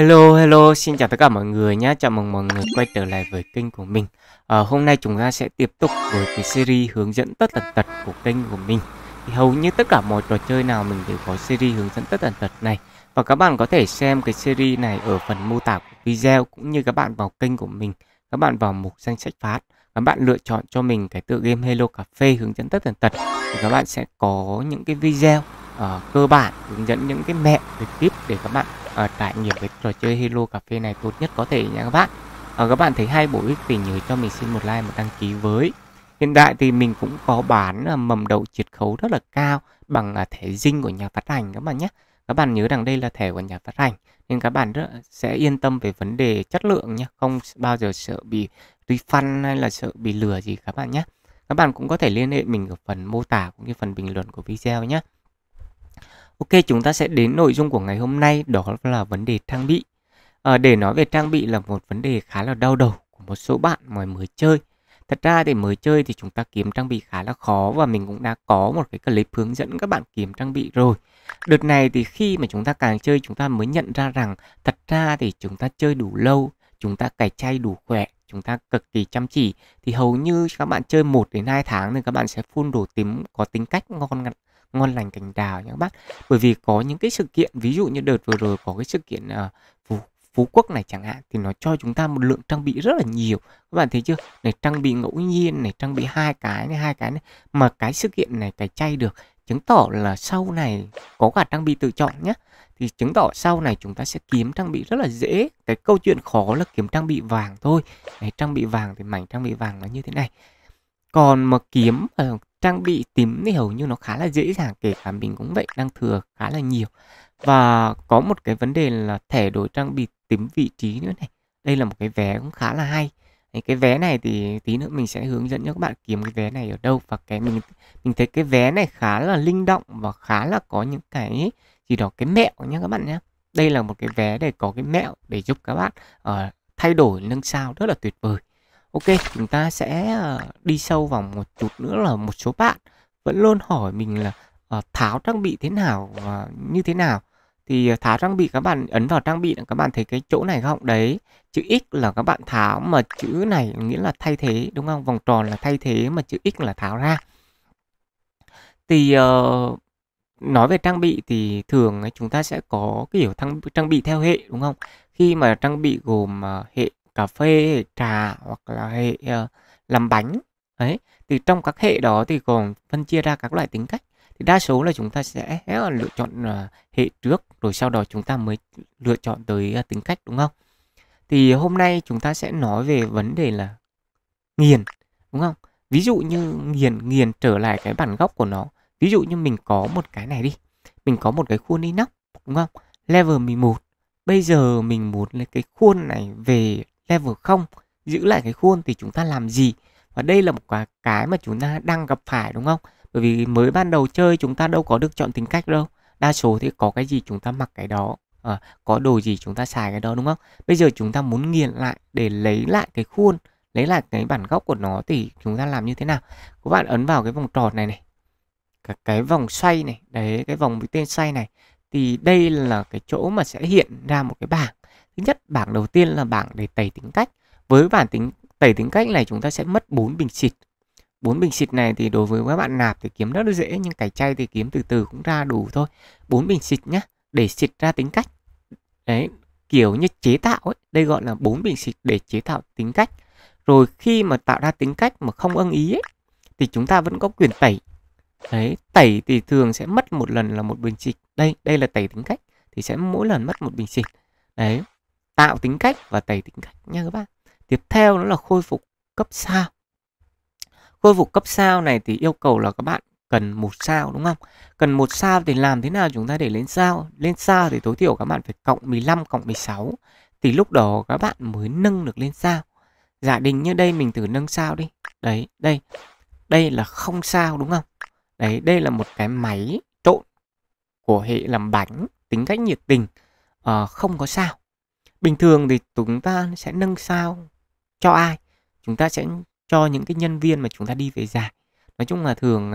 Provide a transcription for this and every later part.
Hello, hello, xin chào tất cả mọi người nhé. Chào mừng mọi người quay trở lại với kênh của mình. À, hôm nay chúng ta sẽ tiếp tục với cái series hướng dẫn tất tần tật của kênh của mình. Thì hầu như tất cả mọi trò chơi nào mình đều có series hướng dẫn tất tần tật này. Và các bạn có thể xem cái series này ở phần mô tả của video cũng như các bạn vào kênh của mình. Các bạn vào mục danh sách phát. Các bạn lựa chọn cho mình cái tựa game Hello Cafe hướng dẫn tất tần tật. Thì các bạn sẽ có những cái video uh, cơ bản hướng dẫn những cái mẹ về tiếp để các bạn uh, trải nghiệm cái trò chơi Hero Cafe này tốt nhất có thể nha các bạn à, các bạn thấy hay bổ ích thì nhớ cho mình xin một like một đăng ký với hiện tại thì mình cũng có bán à, mầm đậu chiết khấu rất là cao bằng à, thẻ dinh của nhà phát hành các bạn nhé các bạn nhớ rằng đây là thẻ của nhà phát hành nên các bạn rất, sẽ yên tâm về vấn đề chất lượng nhé không bao giờ sợ bị refund hay là sợ bị lừa gì các bạn nhé các bạn cũng có thể liên hệ mình ở phần mô tả cũng như phần bình luận của video nhé Ok, chúng ta sẽ đến nội dung của ngày hôm nay, đó là vấn đề trang bị. À, để nói về trang bị là một vấn đề khá là đau đầu của một số bạn mà mới chơi. Thật ra để mới chơi thì chúng ta kiếm trang bị khá là khó và mình cũng đã có một cái clip hướng dẫn các bạn kiếm trang bị rồi. Đợt này thì khi mà chúng ta càng chơi chúng ta mới nhận ra rằng thật ra thì chúng ta chơi đủ lâu, chúng ta cày chay đủ khỏe, chúng ta cực kỳ chăm chỉ thì hầu như các bạn chơi 1 đến 2 tháng thì các bạn sẽ full đồ tím có tính cách ngon ngặt ngon lành cành đào nhé các bác bởi vì có những cái sự kiện ví dụ như đợt vừa rồi có cái sự kiện uh, ờ, phù Phú Quốc này chẳng hạn thì nó cho chúng ta một lượng trang bị rất là nhiều. Các bạn thấy chưa? Này trang bị ngẫu nhiên này, trang bị hai cái này, hai cái này mà cái sự kiện này cái chay được chứng tỏ là sau này có cả trang bị tự chọn nhé. Thì chứng tỏ sau này chúng ta sẽ kiếm trang bị rất là dễ. Cái câu chuyện khó là kiếm trang bị vàng thôi. Này trang bị vàng thì mảnh trang bị vàng nó như thế này còn mà kiếm ờ, trang bị tím thì hầu như nó khá là dễ dàng kể cả mình cũng vậy đang thừa khá là nhiều và có một cái vấn đề là thẻ đổi trang bị tím vị trí nữa này đây là một cái vé cũng khá là hay cái vé này thì tí nữa mình sẽ hướng dẫn cho các bạn kiếm cái vé này ở đâu và cái mình mình thấy cái vé này khá là linh động và khá là có những cái gì đó cái mẹo nhé các bạn nhé đây là một cái vé để có cái mẹo để giúp các bạn uh, thay đổi nâng sao rất là tuyệt vời Ok, chúng ta sẽ ờ, đi sâu vào một chút nữa là một số bạn vẫn luôn hỏi mình là uh, tháo trang bị thế nào uh, như thế nào. Thì tháo trang bị các bạn ấn vào trang bị các bạn thấy cái chỗ này không? Đấy, chữ X là các bạn tháo mà chữ này nghĩa là thay thế đúng không? Vòng tròn là thay thế mà chữ X là tháo ra. Thì uh, nói về trang bị thì thường chúng ta sẽ có kiểu trang trang bị theo hệ đúng không? Khi mà trang bị gồm hệ cà phê hệ trà hoặc là hệ uh, làm bánh ấy thì trong các hệ đó thì còn phân chia ra các loại tính cách thì đa số là chúng ta sẽ ờ, lựa chọn uh, hệ trước rồi sau đó chúng ta mới lựa chọn tới uh, tính cách đúng không thì hôm nay chúng ta sẽ nói về vấn đề là nghiền đúng không ví dụ như nghiền nghiền trở lại cái bản gốc của nó ví dụ như mình có một cái này đi mình có một cái khuôn inox đúng không level 11 bây giờ mình muốn lấy cái khuôn này về level 0 giữ lại cái khuôn thì chúng ta làm gì và đây là một cái, cái mà chúng ta đang gặp phải đúng không bởi vì mới ban đầu chơi chúng ta đâu có được chọn tính cách đâu đa số thì có cái gì chúng ta mặc cái đó à, có đồ gì chúng ta xài cái đó đúng không bây giờ chúng ta muốn nghiền lại để lấy lại cái khuôn lấy lại cái bản gốc của nó thì chúng ta làm như thế nào các bạn ấn vào cái vòng tròn này này cả cái vòng xoay này đấy cái vòng mũi tên xoay này thì đây là cái chỗ mà sẽ hiện ra một cái bảng thứ nhất bảng đầu tiên là bảng để tẩy tính cách với bản tính tẩy tính cách này chúng ta sẽ mất 4 bình xịt 4 bình xịt này thì đối với các bạn nạp thì kiếm rất là dễ nhưng cải chay thì kiếm từ từ cũng ra đủ thôi 4 bình xịt nhá để xịt ra tính cách đấy kiểu như chế tạo ấy đây gọi là 4 bình xịt để chế tạo tính cách rồi khi mà tạo ra tính cách mà không ưng ý ấy, thì chúng ta vẫn có quyền tẩy đấy tẩy thì thường sẽ mất một lần là một bình xịt đây đây là tẩy tính cách thì sẽ mỗi lần mất một bình xịt đấy tạo tính cách và tẩy tính cách nha các bạn tiếp theo đó là khôi phục cấp sao khôi phục cấp sao này thì yêu cầu là các bạn cần một sao đúng không cần một sao thì làm thế nào chúng ta để lên sao lên sao thì tối thiểu các bạn phải cộng 15 cộng 16 thì lúc đó các bạn mới nâng được lên sao giả định như đây mình thử nâng sao đi đấy đây đây là không sao đúng không đấy đây là một cái máy trộn của hệ làm bánh tính cách nhiệt tình à, không có sao bình thường thì chúng ta sẽ nâng sao cho ai chúng ta sẽ cho những cái nhân viên mà chúng ta đi về giải nói chung là thường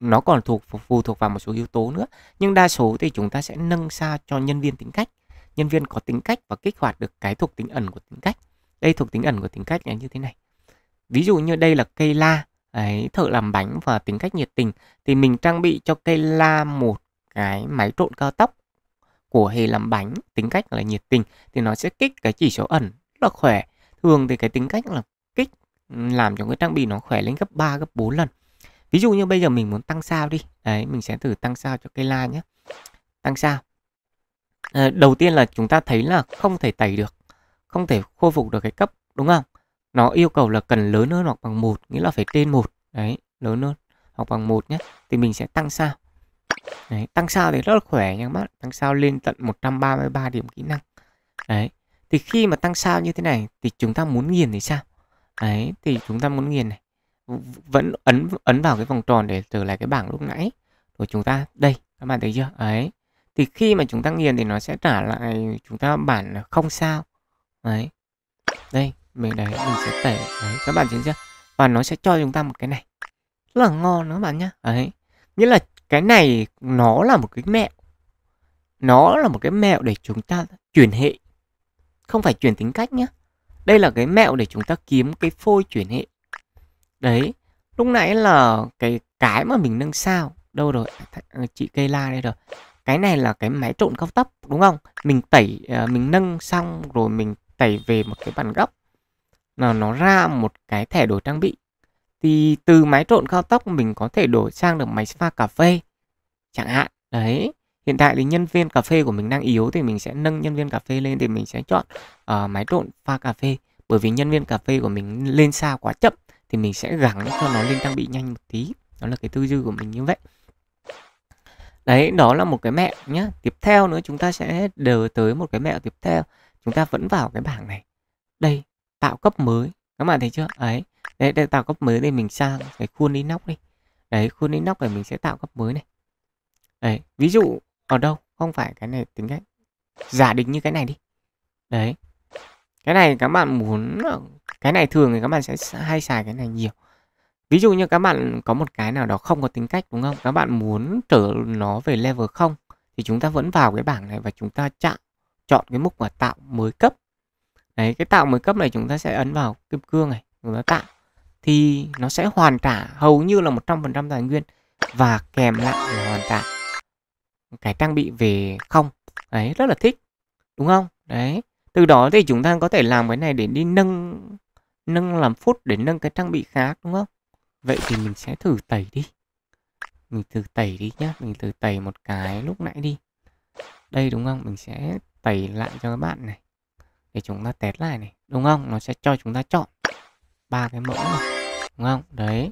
nó còn thuộc phụ thuộc vào một số yếu tố nữa nhưng đa số thì chúng ta sẽ nâng sao cho nhân viên tính cách nhân viên có tính cách và kích hoạt được cái thuộc tính ẩn của tính cách đây thuộc tính ẩn của tính cách là như thế này ví dụ như đây là cây la ấy thợ làm bánh và tính cách nhiệt tình thì mình trang bị cho cây la một cái máy trộn cao tốc của hề làm bánh tính cách là nhiệt tình thì nó sẽ kích cái chỉ số ẩn rất là khỏe thường thì cái tính cách là kích làm cho cái trang bị nó khỏe lên gấp 3 gấp 4 lần ví dụ như bây giờ mình muốn tăng sao đi đấy mình sẽ thử tăng sao cho cây la nhé tăng sao à, đầu tiên là chúng ta thấy là không thể tẩy được không thể khôi phục được cái cấp đúng không nó yêu cầu là cần lớn hơn hoặc bằng một nghĩa là phải trên một đấy lớn hơn hoặc bằng một nhé thì mình sẽ tăng sao đấy, tăng sao thì rất là khỏe nha các bạn tăng sao lên tận 133 điểm kỹ năng đấy thì khi mà tăng sao như thế này thì chúng ta muốn nghiền thì sao đấy thì chúng ta muốn nghiền này vẫn ấn ấn vào cái vòng tròn để trở lại cái bảng lúc nãy của chúng ta đây các bạn thấy chưa ấy thì khi mà chúng ta nghiền thì nó sẽ trả lại chúng ta bản không sao đấy đây mình đấy mình sẽ tẩy đấy các bạn thấy chưa và nó sẽ cho chúng ta một cái này rất là ngon đó các bạn nhá đấy nghĩa là cái này nó là một cái mẹo nó là một cái mẹo để chúng ta chuyển hệ không phải chuyển tính cách nhá đây là cái mẹo để chúng ta kiếm cái phôi chuyển hệ đấy lúc nãy là cái cái mà mình nâng sao đâu rồi à, à, chị cây la đây rồi cái này là cái máy trộn cao tốc đúng không mình tẩy à, mình nâng xong rồi mình tẩy về một cái bàn góc là nó ra một cái thẻ đổi trang bị thì từ máy trộn cao tốc mình có thể đổi sang được máy pha cà phê chẳng hạn đấy hiện tại thì nhân viên cà phê của mình đang yếu thì mình sẽ nâng nhân viên cà phê lên thì mình sẽ chọn uh, máy trộn pha cà phê bởi vì nhân viên cà phê của mình lên xa quá chậm thì mình sẽ gắng cho nó lên trang bị nhanh một tí đó là cái tư duy của mình như vậy đấy đó là một cái mẹo nhé tiếp theo nữa chúng ta sẽ đờ tới một cái mẹo tiếp theo chúng ta vẫn vào cái bảng này đây tạo cấp mới các bạn thấy chưa ấy đấy để tạo cấp mới thì mình sang cái khuôn đi nóc đi đấy khuôn đi nóc để mình sẽ tạo cấp mới này đấy ví dụ ở đâu không phải cái này tính cách giả định như cái này đi đấy cái này các bạn muốn cái này thường thì các bạn sẽ hay xài cái này nhiều ví dụ như các bạn có một cái nào đó không có tính cách đúng không các bạn muốn trở nó về level không thì chúng ta vẫn vào cái bảng này và chúng ta chạm chọn cái mục mà tạo mới cấp đấy cái tạo mới cấp này chúng ta sẽ ấn vào kim cương này chúng ta tạo thì nó sẽ hoàn trả hầu như là 100% tài nguyên và kèm lại là hoàn trả cái trang bị về không đấy rất là thích đúng không đấy từ đó thì chúng ta có thể làm cái này để đi nâng nâng làm phút để nâng cái trang bị khác đúng không vậy thì mình sẽ thử tẩy đi mình thử tẩy đi nhá mình thử tẩy một cái lúc nãy đi đây đúng không mình sẽ tẩy lại cho các bạn này thì chúng ta test lại này đúng không nó sẽ cho chúng ta chọn ba cái mẫu này đúng không đấy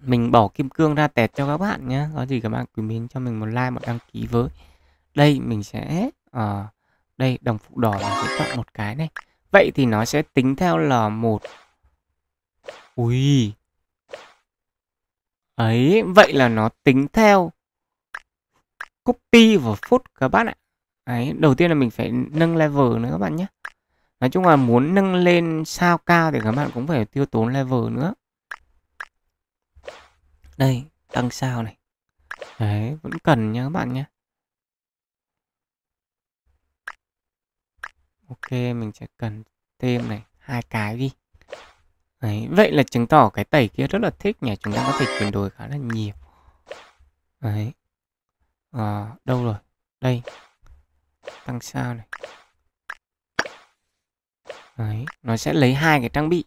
mình bỏ kim cương ra tẹt cho các bạn nhé có gì các bạn quý mến cho mình một like một đăng ký với đây mình sẽ uh, đây đồng phục đỏ mình sẽ chọn một cái này vậy thì nó sẽ tính theo là một ui ấy vậy là nó tính theo copy và phút các bạn ạ Đấy, đầu tiên là mình phải nâng level nữa các bạn nhé. Nói chung là muốn nâng lên sao cao thì các bạn cũng phải tiêu tốn level nữa. Đây, tăng sao này. Đấy, vẫn cần nha các bạn nhé. Ok, mình sẽ cần thêm này, hai cái đi. Đấy, vậy là chứng tỏ cái tẩy kia rất là thích nhỉ. Chúng ta có thể chuyển đổi khá là nhiều. Đấy. À, đâu rồi? Đây tăng sao này Đấy, nó sẽ lấy hai cái trang bị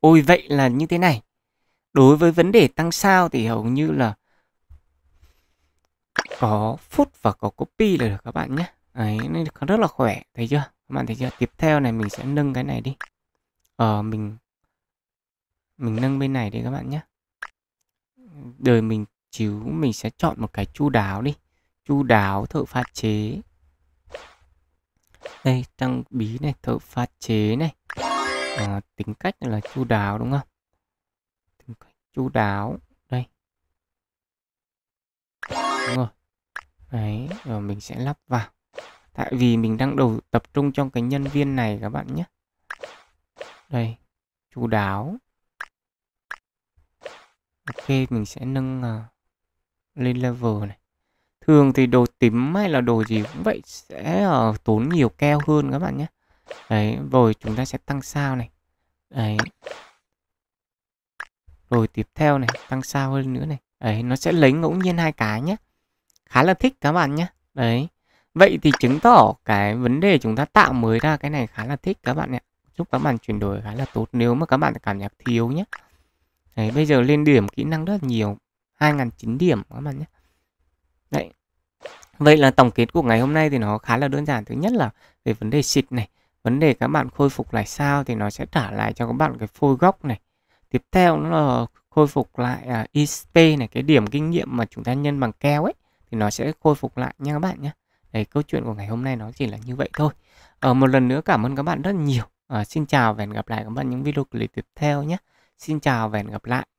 ôi vậy là như thế này đối với vấn đề tăng sao thì hầu như là có phút và có copy là được các bạn nhé Đấy, nên rất là khỏe thấy chưa các bạn thấy chưa tiếp theo này mình sẽ nâng cái này đi ờ mình mình nâng bên này đi các bạn nhé đời mình chiếu mình sẽ chọn một cái chu đáo đi chu đáo thợ pha chế đây trang bí này thợ pha chế này à, tính cách là chu đáo đúng không tính cách chu đáo đây đúng rồi đấy rồi mình sẽ lắp vào tại vì mình đang đầu tập trung trong cái nhân viên này các bạn nhé đây chu đáo ok mình sẽ nâng uh, lên level này thường thì đồ tím hay là đồ gì cũng vậy sẽ uh, tốn nhiều keo hơn các bạn nhé đấy rồi chúng ta sẽ tăng sao này đấy rồi tiếp theo này tăng sao hơn nữa này đấy nó sẽ lấy ngẫu nhiên hai cái nhé khá là thích các bạn nhé đấy vậy thì chứng tỏ cái vấn đề chúng ta tạo mới ra cái này khá là thích các bạn ạ Chúc các bạn chuyển đổi khá là tốt nếu mà các bạn cảm nhận thiếu nhé đấy bây giờ lên điểm kỹ năng rất là nhiều 2009 điểm các bạn nhé đấy Vậy là tổng kết của ngày hôm nay thì nó khá là đơn giản. Thứ nhất là về vấn đề xịt này, vấn đề các bạn khôi phục lại sao thì nó sẽ trả lại cho các bạn cái phôi gốc này. Tiếp theo nó là khôi phục lại uh, này, cái điểm kinh nghiệm mà chúng ta nhân bằng keo ấy thì nó sẽ khôi phục lại nha các bạn nhé. Đấy, câu chuyện của ngày hôm nay nó chỉ là như vậy thôi. Ở ờ, một lần nữa cảm ơn các bạn rất nhiều. Uh, xin chào và hẹn gặp lại các bạn những video clip tiếp theo nhé. Xin chào và hẹn gặp lại.